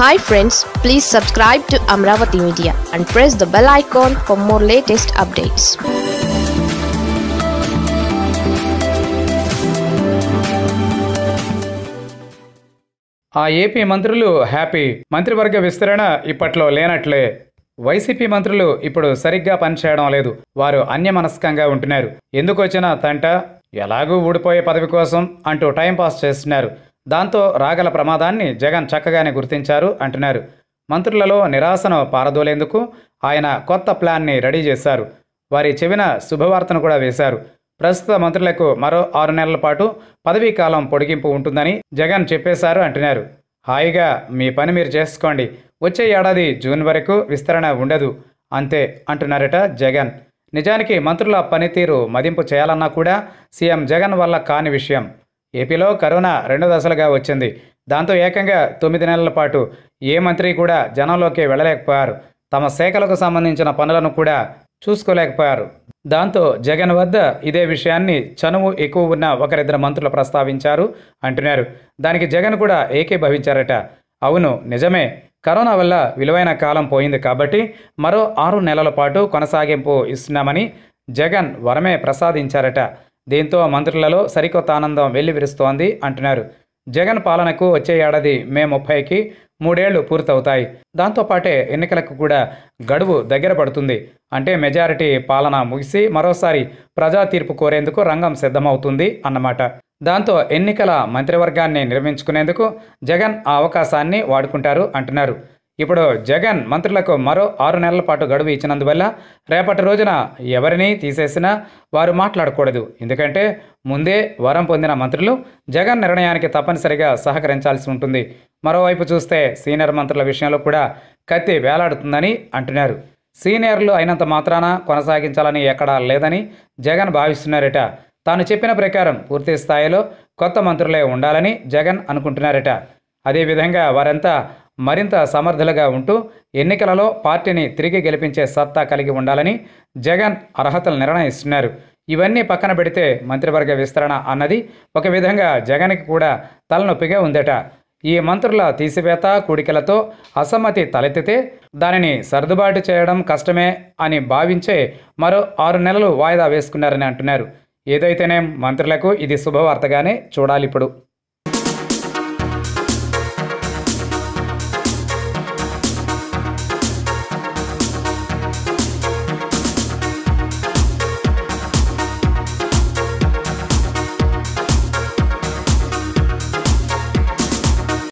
hi friends please subscribe to Amaravati media and press the bell icon for more latest updates ఆ AP మంత్రులు happy మంత్రివర్గ విస్తరణ ఇప్పట్లో లేనట్లే YCP మంత్రులు ఇప్పుడు సరిగ్గా పనిచేయడం లేదు వారు అన్యమనస్కంగా ఉంటున్నారు వచ్చినా తంట ఎలాగూ ఊడిపోయే పదవి కోసం అంటూ టైంపాస్ చేస్తున్నారు దాంతో రాగల ప్రమాదాన్ని జగన్ చక్కగానే గుర్తించారు అంటున్నారు మంత్రులలో నిరాశను పారదోలేందుకు ఆయన కొత్త ప్లాన్ని రెడీ చేశారు వారి చెవిన శుభవార్తను కూడా వేశారు ప్రస్తుత మంత్రులకు మరో ఆరు నెలల పాటు పదవీ కాలం పొడిగింపు ఉంటుందని జగన్ చెప్పేశారు అంటున్నారు హాయిగా మీ పని మీరు చేసుకోండి వచ్చే ఏడాది జూన్ వరకు విస్తరణ ఉండదు అంతే అంటున్నారట జగన్ నిజానికి మంత్రుల పనితీరు మదింపు చేయాలన్నా కూడా సీఎం జగన్ వల్ల కాని విషయం ఏపీలో కరోనా రెండో దశలుగా వచ్చింది దాంతో ఏకంగా తొమ్మిది నెలల పాటు ఏ మంత్రి కూడా జనంలోకి వెళ్ళలేకపోయారు తమ శాఖలకు సంబంధించిన పనులను కూడా చూసుకోలేకపోయారు దాంతో జగన్ వద్ద ఇదే విషయాన్ని చనువు ఎక్కువ ఉన్న ఒకరిద్దరు మంత్రులు ప్రస్తావించారు అంటున్నారు దానికి జగన్ కూడా ఏకీభవించారట అవును నిజమే కరోనా వల్ల విలువైన కాలం పోయింది కాబట్టి మరో ఆరు నెలల పాటు కొనసాగింపు ఇస్తున్నామని జగన్ వరమే ప్రసాదించారట దీంతో మంత్రులలో సరికొత్త ఆనందం వెల్లివిరుస్తోంది అంటున్నారు జగన్ పాలనకు వచ్చే ఏడాది మే ముప్పైకి మూడేళ్లు పూర్తవుతాయి దాంతోపాటే ఎన్నికలకు కూడా గడువు దగ్గర పడుతుంది అంటే మెజారిటీ పాలన ముగిసి మరోసారి ప్రజా తీర్పు కోరేందుకు రంగం సిద్ధమవుతుంది అన్నమాట దాంతో ఎన్నికల మంత్రివర్గాన్ని నిర్మించుకునేందుకు జగన్ ఆ అవకాశాన్ని వాడుకుంటారు అంటున్నారు ఇప్పుడు జగన్ మంత్రులకు మరో ఆరు నెలల పాటు గడువు ఇచ్చినందువల్ల రేపటి రోజున ఎవరిని తీసేసినా వారు మాట్లాడకూడదు ఎందుకంటే ముందే వరం పొందిన మంత్రులు జగన్ నిర్ణయానికి తప్పనిసరిగా సహకరించాల్సి ఉంటుంది మరోవైపు చూస్తే సీనియర్ మంత్రుల విషయంలో కూడా కత్తి వేలాడుతుందని అంటున్నారు సీనియర్లు అయినంత మాత్రాన కొనసాగించాలని ఎక్కడా లేదని జగన్ భావిస్తున్నారట తాను చెప్పిన ప్రకారం పూర్తి స్థాయిలో కొత్త మంత్రులే ఉండాలని జగన్ అనుకుంటున్నారట అదేవిధంగా వారంతా మరింత సమర్థులుగా ఉంటూ ఎన్నికలలో పార్టీని తిరిగి గెలిపించే సత్తా కలిగి ఉండాలని జగన్ అర్హతలు నిర్ణయిస్తున్నారు ఇవన్నీ పక్కన పెడితే మంత్రివర్గ విస్తరణ అన్నది ఒక విధంగా జగన్కి కూడా తలనొప్పిగా ఉందట ఈ మంత్రుల తీసివేత కూడికలతో అసమ్మతి తలెత్తితే దానిని సర్దుబాటు చేయడం కష్టమే అని భావించే మరో ఆరు నెలలు వాయిదా వేసుకున్నారని అంటున్నారు ఏదైతేనే మంత్రులకు ఇది శుభవార్తగానే చూడాలిప్పుడు